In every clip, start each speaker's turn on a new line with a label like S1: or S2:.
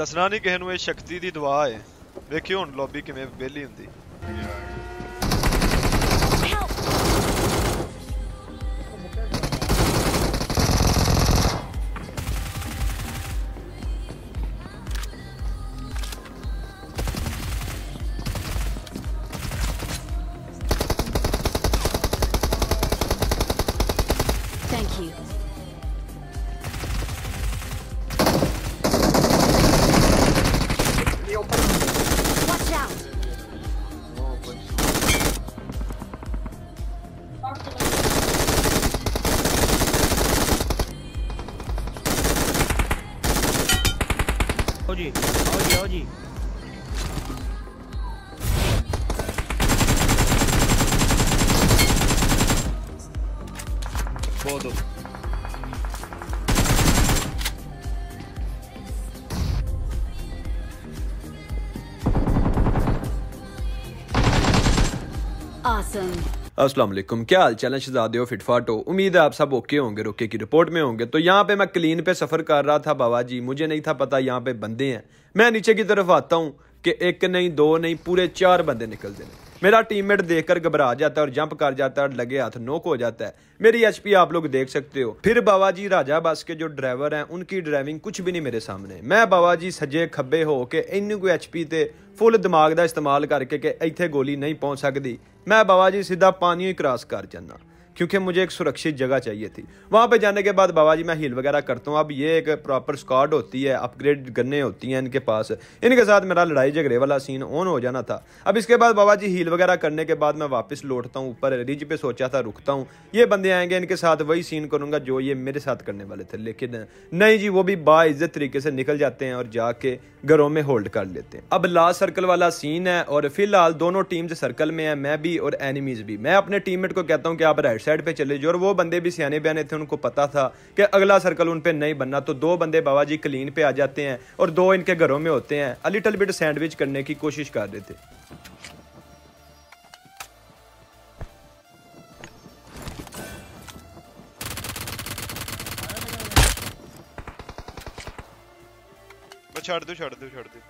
S1: ਦੱਸਣਾ ਨਹੀਂ ਕਿਸੇ ਨੂੰ ਇਹ ਸ਼ਕਤੀ ਦੀ ਦੁਆ ਹੈ ਵੇਖਿਓ ਹੁਣ ਲੌਬੀ ਕਿਵੇਂ ਵਿਹਲੀ ਹੁੰਦੀ Oggi, oggi, oggi. Bodo. Awesome. Aslam क्या हाल चाल शहजादे हो फिटफाट हो उम्मीद है आप सब ओके होंगे रोके की रिपोर्ट में होंगे तो यहाँ पे मैं क्लीन पे सफ़र कर रहा था बाबा जी मुझे नहीं था पता यहाँ पे बंदे हैं मैं नीचे की तरफ आता हूँ कि एक नहीं दो नहीं पूरे चार बंदे निकलते हैं मेरा टीममेट देखकर घबरा जाता है और जंप कर जाता है और लगे हाथ नोक हो जाता है मेरी एचपी आप लोग देख सकते हो फिर बाबा जी राजा बस के जो ड्राइवर हैं उनकी ड्राइविंग कुछ भी नहीं मेरे सामने मैं बाबा जी सजे खब्बे हो के इन को एचपी ते फुल दिमाग का इस्तेमाल करके कि इतने गोली नहीं पहुंच सकती ਮੈਂ ਬਾਬਾ ਜੀ ਸਿੱਧਾ ਪਾਣੀ ਹੀ ਕ੍ਰਾਸ ਕਰ ਜਾਂਦਾ क्योंकि मुझे एक सुरक्षित जगह चाहिए थी वहाँ पर जाने के बाद बाबा जी मैं हील वगैरह करता हूँ अब ये एक प्रॉपर स्कॉड होती है अपग्रेड गन्ने होती हैं इनके पास इनके साथ मेरा लड़ाई झगड़े वाला सीन ऑन हो जाना था अब इसके बाद बाबा जी हील वगैरह करने के बाद मैं वापस लौटता हूँ ऊपर रिज पे सोचा था रुकता हूँ ये बंदे आएंगे इनके साथ वही सीन करूँगा जो ये मेरे साथ करने वाले थे लेकिन नहीं जी वो भी बाइज्जत तरीके से निकल जाते हैं और जाके घरों में होल्ड कर लेते हैं अब लास्ट सर्कल वाला सीन है और फिलहाल दोनों टीम्स सर्कल में है मैं भी और एनिमीज भी मैं अपने टीममेट को कहता हूँ कि आप राइट साइड पे चले जो और वो बंदे भी सियाने बयाने थे उनको पता था कि अगला सर्कल उन पर नहीं बनना तो दो बंदे बाबा जी क्लीन पे आ जाते हैं और दो इनके घरों में होते हैं अ लिटल बिट सैंडविच करने की कोशिश कर रहे थे छोड़ दो छोड़ दो छोड़ दो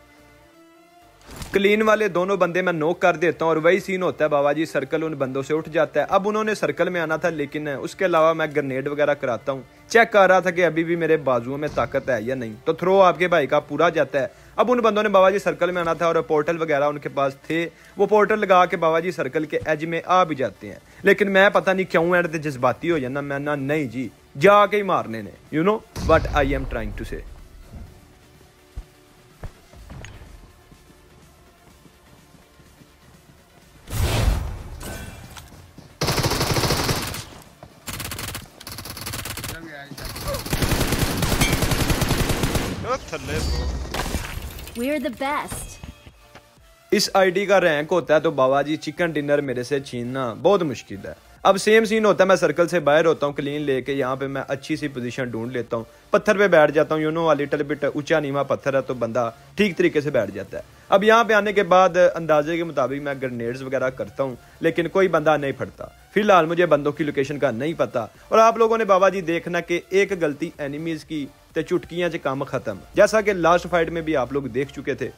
S1: क्लीन वाले दोनों बंदे मैं नोक कर देता हूँ और वही सीन होता है बाबा जी सर्कल उन बंदों से उठ जाता है अब उन्होंने सर्कल में आना था लेकिन उसके अलावा मैं ग्रेनेड वगैरह कराता हूँ चेक कर रहा था कि अभी भी मेरे बाजुओं में ताकत है या नहीं तो थ्रो आपके भाई का पूरा जाता है अब उन बंदों ने बाबा जी सर्कल में आना था और पोर्टल वगैरह उनके पास थे वो पोर्टल लगा के बाबा जी सर्कल के एज में आ भी जाते हैं लेकिन मैं पता नहीं क्यों एंड जज्बाती हो जाना मैं ना नहीं जी जाके ही मारने ने you know but I am trying to say to live, bro. We're the best. इस आईडी का रैंक होता है तो बाबा जी चिकन डिनर मेरे से छीनना बहुत मुश्किल है अब सेम सीन होता है मैं सर्कल से बाहर होता हूँ क्लीन लेके यहाँ पे मैं अच्छी सी पोजीशन ढूंढ लेता हूँ पत्थर पे बैठ जाता हूँ यूनो नो लिटिल बिट ऊंचा नीमा पत्थर है तो बंदा ठीक तरीके से बैठ जाता है अब यहाँ पे आने के बाद अंदाजे के मुताबिक मैं ग्रेनेड्स वगैरह करता हूँ लेकिन कोई बंदा नहीं फटता फिलहाल मुझे बंदों की लोकेशन का नहीं पता और आप लोगों ने बाबा जी देखना कि एक गलती एनिमीज़ की ते चुटकियां च काम खत्म जैसा कि लास्ट फाइट में भी आप लोग देख चुके थे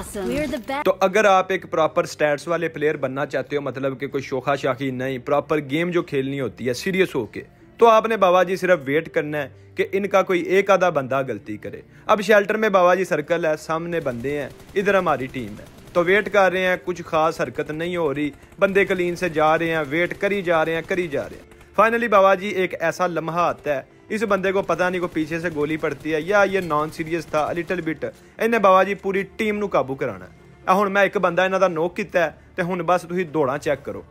S1: awesome. तो अगर आप एक प्रॉपर स्टैट्स वाले प्लेयर बनना चाहते हो मतलब कि कोई शोखा शाखी नहीं प्रॉपर गेम जो खेलनी होती है सीरियस होके तो आपने बाबा जी सिर्फ वेट करना है कि इनका कोई एक आधा बंदा गलती करे अब शेल्टर में बाबा जी सर्कल है सामने बंदे हैं इधर हमारी टीम है तो वेट कर रहे हैं कुछ खास हरकत नहीं हो रही बंदे कलीन से जा रहे हैं वेट करी जा रहे हैं करी जा रहे हैं फाइनली बाबा जी एक ऐसा लम्हा आता है इस बंदे को पता नहीं को पीछे से गोली पड़ती है या ये नॉन सीरियस था ਲਿਟਲ ਬਿਟ ਇਹਨੇ ਬਾਬਾ ਜੀ ਪੂਰੀ ਟੀਮ ਨੂੰ ਕਾਬੂ ਕਰਾਣਾ ਆ ਹੁਣ ਮੈਂ ਇੱਕ ਬੰਦਾ ਇਹਨਾਂ ਦਾ ਨੋਕ ਕੀਤਾ ਤੇ ਹੁਣ ਬਸ ਤੁਸੀਂ ਦੌੜਾਂ ਚੈੱਕ ਕਰੋ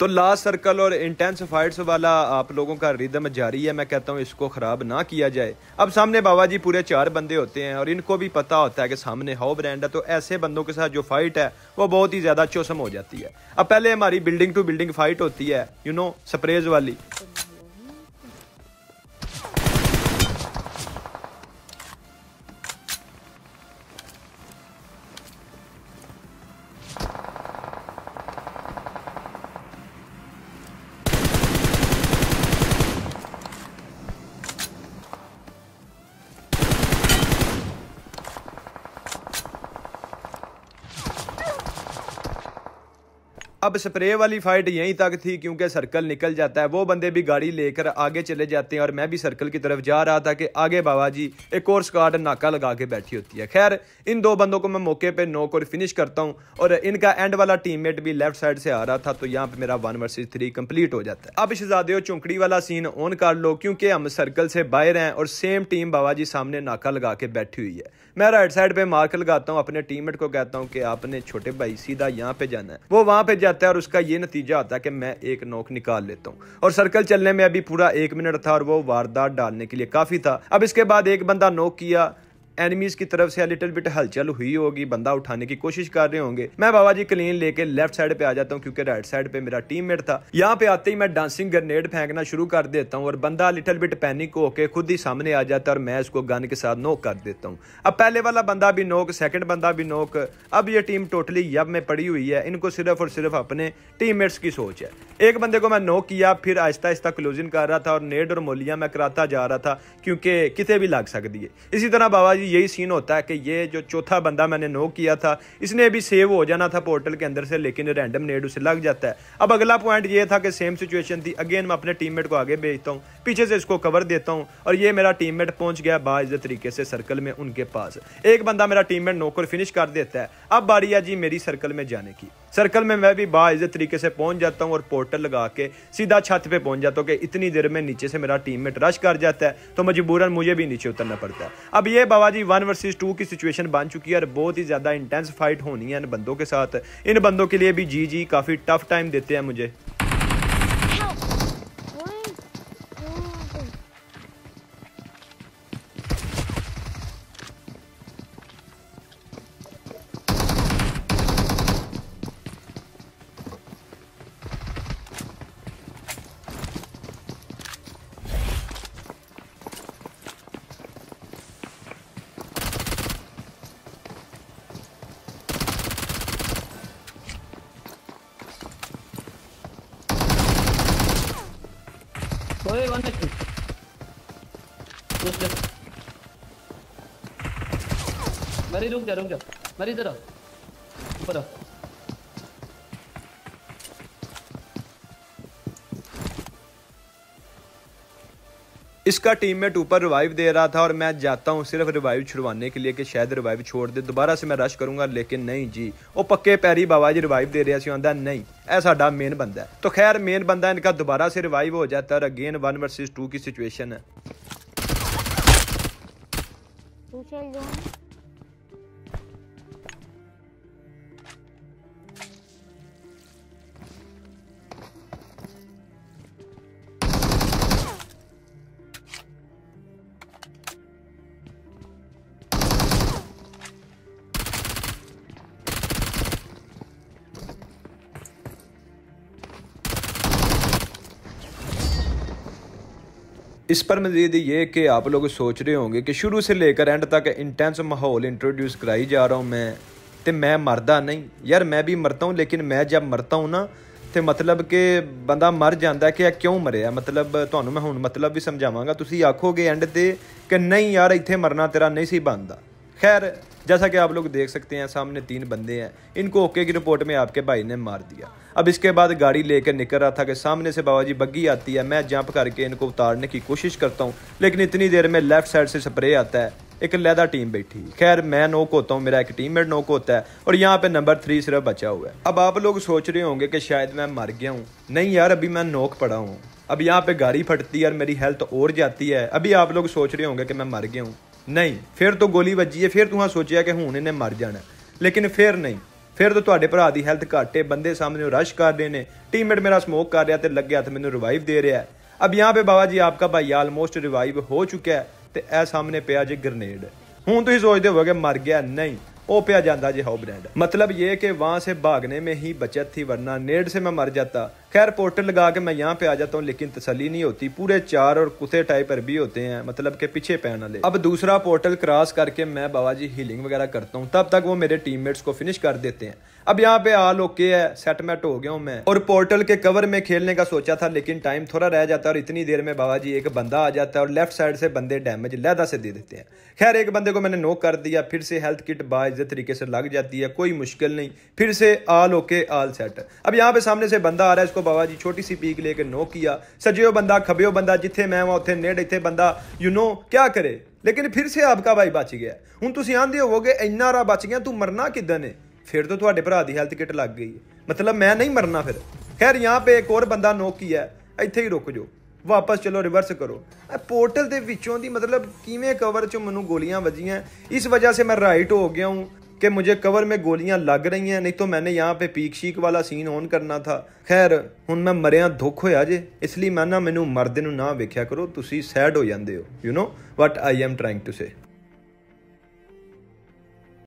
S1: तो लास्ट सर्कल और इंटेंसिफाइड्स वाला आप लोगों का रिदम जारी है मैं कहता हूँ इसको ख़राब ना किया जाए अब सामने बाबा जी पूरे चार बंदे होते हैं और इनको भी पता होता है कि सामने हाउ ब्रांड है तो ऐसे बंदों के साथ जो फाइट है वो बहुत ही ज़्यादा चौसम हो जाती है अब पहले हमारी बिल्डिंग टू बिल्डिंग फाइट होती है यू नो स्प्रेज वाली अब स्प्रे वाली फाइट यहीं तक थी क्योंकि सर्कल निकल जाता है वो बंदे भी गाड़ी लेकर आगे चले जाते हैं और मैं भी सर्कल की तरफ जा रहा था कि आगे बाबा जी एक और स्कॉट नाका लगा के बैठी होती है खैर इन दो बंदों को मैं मौके पर नोक और फिनिश करता हूँ और इनका एंड वाला टीममेट भी लेफ्ट साइड से आ रहा था तो यहाँ पर मेरा वन वर्सेज थ्री कंप्लीट हो जाता है अब शहजादे चुंकड़ी वाला सीन ऑन कर लो क्योंकि हम सर्कल से बाहर हैं और सेम टीम बाबा जी सामने नाका लगा के बैठी हुई है मैं राइट साइड पर मार्क लगाता हूँ अपने टीम को कहता हूँ कि आपने छोटे भाई सीधा यहाँ पे जाना है वो वहाँ पे जाता जाता है और उसका ये नतीजा आता है कि मैं एक नोक निकाल लेता हूँ और सर्कल चलने में अभी पूरा एक मिनट था और वो वारदात डालने के लिए काफ़ी था अब इसके बाद एक बंदा नोक किया एनिमीज की तरफ से लिटिल बिट हलचल हुई होगी बंदा उठाने की कोशिश कर रहे होंगे मैं बाबा जी क्लीन लेके लेफ्ट साइड पे आ जाता हूँ क्योंकि राइट साइड पे मेरा टीम मेट था यहाँ पे आते ही मैं डांसिंग ग्रेनेड फेंकना शुरू कर देता हूँ और बंदा लिटिल बिट पैनिक होके खुद ही सामने आ जाता है और मैं इसको गन के साथ नोक कर देता हूँ अब पहले वाला बंदा भी नोक सेकंड बंदा भी नोक अब ये टीम टोटली यब में पड़ी हुई है इनको सिर्फ और सिर्फ अपने टीम की सोच है एक बंदे को मैं नोक किया फिर आहिस्ता आहिस्ता क्लोजिंग कर रहा था और नेड और मोलिया मैं कराता जा रहा था क्योंकि कितने भी लग सकती है इसी तरह बाबा जी भी यही सीन होता है कि ये जो चौथा बंदा मैंने नो किया था इसने भी सेव हो जाना था पोर्टल के अंदर से लेकिन रैंडम नेड उसे लग जाता है अब अगला पॉइंट ये था कि सेम सिचुएशन थी अगेन मैं अपने टीममेट को आगे भेजता हूँ पीछे से इसको कवर देता हूँ और ये मेरा टीममेट पहुंच गया बाज तरीके से सर्कल में उनके पास एक बंदा मेरा टीममेट नोकर फिनिश कर देता है अब बारी है जी मेरी सर्कल में जाने की सर्कल में मैं भी बाइज़त तरीके से पहुंच जाता हूँ और पोर्टल लगा के सीधा छत पे पहुंच जाता हूँ कि इतनी देर में नीचे से मेरा टीम मेट रश कर जाता है तो मजबूरन मुझे भी नीचे उतरना पड़ता है अब ये Baba ji one versus two की सिचुएशन बन चुकी है और बहुत ही ज़्यादा इंटेंस फाइट होनी है इन बंदों के साथ इन बंदों के लिए भी जी जी काफ़ी टफ टाइम देते हैं मुझे अरे रुक जा रुक जा अरे इधर आओ ऊपर आओ इसका टीममेट ऊपर रिवाइव दे रहा था और मैं जाता हूँ सिर्फ रिवाइव छुड़वाने के लिए कि शायद रिवाइव छोड़ दे दोबारा से मैं रश करूंगा लेकिन नहीं जी वो पक्के पैरी बाबा जी रिवाइव दे रहा सी आंदा नहीं ऐ साडा मेन बंदा है तो खैर मेन बंदा इनका दोबारा से रिवाइव हो जाता है अगेन वन ਵਰਸਸ टू की सिचुएशन है ਇਸ ਪਰ ਮਜ਼ੀਦ ਇਹ ਕਿ ਆਪ ਲੋਕ ਸੋਚ ਰਹੇ ਹੋਗੇ ਕਿ ਸ਼ੁਰੂ ਸੇ ਲੈ ਕੇ ਐਂਡ ਤੱਕ ਇੰਟੈਂਸ ਮਾਹੌਲ ਇੰਟਰੋਡਿਊਸ ਕਰਾਈ ਜਾ ਰਹਾ ਹਾਂ ਮੈਂ ਤੇ ਮੈਂ ਮਰਦਾ ਨਹੀਂ ਯਾਰ ਮੈਂ ਵੀ ਮਰਦਾ ਹਾਂ ਲੇਕਿਨ ਮੈਂ ਜਦ ਮਰਦਾ ਹਾਂ ਨਾ ਤੇ ਮਤਲਬ ਕਿ ਬੰਦਾ ਮਰ ਜਾਂਦਾ ਕਿ ਇਹ ਕਿਉਂ ਮਰਿਆ ਮਤਲਬ ਤੁਹਾਨੂੰ ਮੈਂ ਹੁਣ ਮਤਲਬ ਵੀ ਸਮਝਾਵਾਂਗਾ ਤੁਸੀਂ ਆਖੋਗੇ ਐਂਡ ਤੇ ਕਿ ਨਹੀਂ ਯਾਰ ਇੱਥੇ ਮਰਨਾ ਤੇਰਾ ਨਹੀਂ ਸੀ ਬੰਦਾ खैर जैसा कि आप लोग देख सकते हैं सामने तीन बंदे हैं इनको ओके की रिपोर्ट में आपके भाई ने मार दिया अब इसके बाद गाड़ी लेकर निकल रहा था कि सामने से बाबा जी बग्गी आती है मैं जंप करके इनको उतारने की कोशिश करता हूँ लेकिन इतनी देर में लेफ्ट साइड से स्प्रे आता है एक लैदा टीम बैठी खैर मैं नोक होता हूँ मेरा एक टीम मेट नोक होता है और यहाँ पे नंबर थ्री सिर्फ बचा हुआ है अब आप लोग सोच रहे होंगे कि शायद मैं मर गया हूँ नहीं यार अभी मैं नोक पड़ा हूँ अब यहाँ पे गाड़ी फटती है और मेरी हेल्थ और जाती है अभी आप लोग सोच रहे होंगे कि मैं मर गया हूँ ਨਹੀਂ ਫਿਰ ਤੋਂ ਗੋਲੀ ਵੱਜੀ ਹੈ ਫਿਰ ਤੂੰ ਸੋਚਿਆ ਕਿ ਹੁਣ ਇਹਨੇ ਮਰ ਜਾਣਾ ਲੇਕਿਨ ਫਿਰ ਨਹੀਂ ਫਿਰ ਤੋਂ ਤੁਹਾਡੇ ਭਰਾ ਦੀ ਹੈਲਥ ਘਾਟੇ ਬੰਦੇ ਸਾਹਮਣੇ ਰਸ਼ ਕਰ ਰਹੇ ਨੇ ਟੀਮਮੇਟ ਮੇਰਾ ਸਮੋਕ ਕਰ ਰਿਹਾ ਤੇ ਲੱਗੇ ਹੱਥ ਮੈਨੂੰ ਰਿਵਾਈਵ ਦੇ ਰਿਹਾ ਅਬ ਯਹਾਂ ਪੇ ਬਾਬਾ ਜੀ ਆਪਕਾ ਭਾਈ ਆਲਮੋਸਟ ਰਿਵਾਈਵ ਹੋ ਚੁੱਕਾ ਹੈ ਤੇ ਇਹ ਸਾਹਮਣੇ ਪਿਆ ਜੇ ਗ੍ਰਨੇਡ ਹੁਣ ਤੁਸੀਂ ਸੋਚਦੇ ਹੋਵੋਗੇ ਮਰ ਗਿਆ ਨਹੀਂ ਉਹ ਪਿਆ ਜਾਂਦਾ ਜੇ ਹੋ ਬ੍ਰੈਂਡ ਮਤਲਬ ਇਹ ਕਿ ਵਾਂ ਸੇ ਭਾਗਨੇ ਮੇ ਹੀ ਬਚਤ ਥੀ ਵਰਨਾ ਨੇੜ ਸੇ ਮੈਂ ਮਰ जाता खैर पोर्टल लगा के मैं यहाँ पे आ जाता हूँ लेकिन तसली नहीं होती पूरे चार और कुत्ते टाइप भी होते हैं मतलब के पीछे पैन वाले अब दूसरा पोर्टल क्रॉस करके मैं बाबा जी हीलिंग वगैरह करता हूँ तब तक वो मेरे टीममेट्स को फिनिश कर देते हैं अब यहाँ पे आल ओके है सेटमेट हो गया हूँ मैं और पोर्टल के कवर में खेलने का सोचा था लेकिन टाइम थोड़ा रह जाता है और इतनी देर में बाबा जी एक बंदा आ जाता है और लेफ्ट साइड से बंदे डैमेज लहदा से दे देते हैं खैर एक बंदे को मैंने नोक कर दिया फिर से हेल्थ किट बाजे तरीके से लग जाती है कोई मुश्किल नहीं फिर से आल ओके आल सेट अब यहाँ पे सामने से बंदा आ रहा है इसको ਤੋਂ ਬਾਬਾ ਜੀ ਛੋਟੀ ਸੀ ਪੀਕ ਲੈ ਕੇ ਨੋਕੀਆ ਸਜਿਓ ਬੰਦਾ ਖਬਿਓ ਬੰਦਾ ਜਿੱਥੇ ਮੈਂ ਵਾਂ ਉੱਥੇ ਨੇੜ ਇੱਥੇ ਬੰਦਾ ਯੂ نو ਕੀ ਕਰੇ ਲੇਕਿਨ ਫਿਰ ਸੇ ਆਪਕਾ ਬਾਈ ਬਚ ਗਿਆ ਹੁਣ ਤੁਸੀਂ ਆਂਦੇ ਹੋਵੋਗੇ ਇੰਨਾ ਰਾ ਬਚ ਗਿਆ ਤੂੰ ਮਰਨਾ ਕਿਦਾਂ ਨੇ ਫਿਰ ਤਾਂ ਤੁਹਾਡੇ ਭਰਾ ਦੀ ਹੈਲਥ ਕਿਟ ਲੱਗ ਗਈ ਮਤਲਬ ਮੈਂ ਨਹੀਂ ਮਰਨਾ ਫਿਰ ਖੈਰ ਯਹਾਂ ਪੇ ਇੱਕ ਹੋਰ ਬੰਦਾ ਕੀਆ ਇੱਥੇ ਹੀ ਰੁਕ ਜੋ ਵਾਪਸ ਚਲੋ ਰਿਵਰਸ ਕਰੋ ਇਹ ਪੋਰਟਲ ਦੇ ਵਿੱਚੋਂ ਦੀ ਮਤਲਬ ਕਿਵੇਂ ਕਵਰ ਚ ਮੈਨੂੰ ਗੋਲੀਆਂ ਵੱਜੀਆਂ ਇਸ ਵਜ੍ਹਾ ਸੇ ਮੈਂ ਰਾਈਟ ਹੋ ਗਿਆ ਹੂੰ ਕਿ ਮੇਰੇ ਕਵਰ ਮੇ ਗੋਲੀਆਂ ਲੱਗ ਰਹੀਆਂ ਨਹੀਂ ਤਾਂ तो ਯਹਾਂ ਪੇ पे पीक ਵਾਲਾ ਸੀਨ ਔਨ ਕਰਨਾ ਥਾ ਖੈਰ ਹੁਣ ਮੈਂ ਮਰਿਆ ਦੁੱਖ ਹੋਇਆ ਜੇ ਇਸ ਲਈ ਮੈਂ ਨਾ ਮੈਨੂੰ ਮਰਦੇ ਨੂੰ ਨਾ ਵੇਖਿਆ ਕਰੋ ਤੁਸੀਂ ਸੈਡ ਹੋ ਜਾਂਦੇ ਹੋ you نو what I am trying to say